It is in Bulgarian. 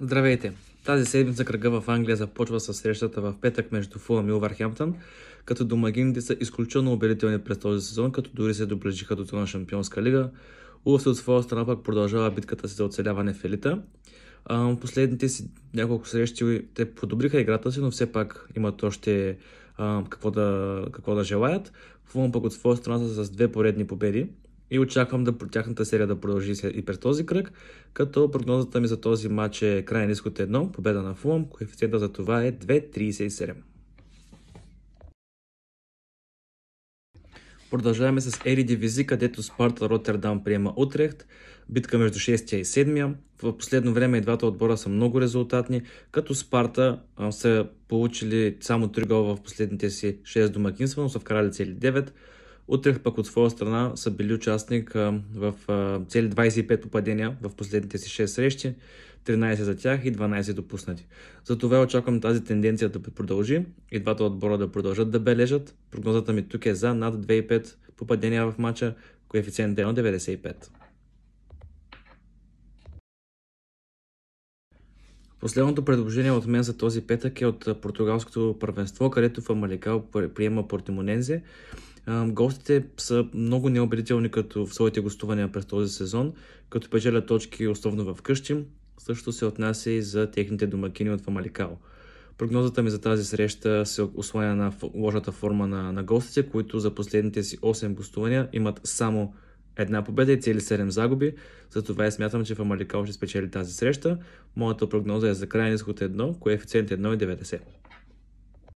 Здравейте! Тази седмица кръга в Англия започва с срещата в петък между Фулъм и Увърхемптън, като домагините са изключително убедителни през този сезон, като дори се доближиха до на Шампионска лига. Улси от своя страна пък продължава битката си за оцеляване в елита. Последните си няколко срещи те подобриха играта си, но все пак имат още какво да, какво да желаят. Фулъм пък от своя страна са с две поредни победи – и очаквам да тяхната серия да продължи и през този кръг, като прогнозата ми за този матч е крайен изход 1, победа на Фулъм, коефициента за това е 2,37. Продължаваме с Ери Дивизи, където Спарта Роттердам приема Утрехт. Битка между 6 и 7. я В последно време и двата отбора са много резултатни, като Спарта са получили само 3 гола в последните си 6 домакинства, но са вкрали цели 9. Утре пък от своя страна са били участник в цели 25 попадения в последните си 6 срещи, 13 за тях и 12 допуснати. Затова очаквам тази тенденция да продължи и двата отбора да продължат да бележат. Прогнозата ми тук е за над 2,5 попадения в матча, коефициент е 1,95. Последното предложение от мен за този петък е от португалското първенство, където в Амаликал приема Портимонензе. Гостите са много неубедителни като в своите гостувания през този сезон, като печелят точки основно в къщи, също се отнася и за техните домакини от Фамаликао. Прогнозата ми за тази среща се ослая на лошата форма на, на гостите, които за последните си 8 гостувания имат само една победа и цели 7 загуби. Затова и смятам, че Фамаликао ще спечели тази среща. Моята прогноза е за крайен изход 1, коефициент 1,90.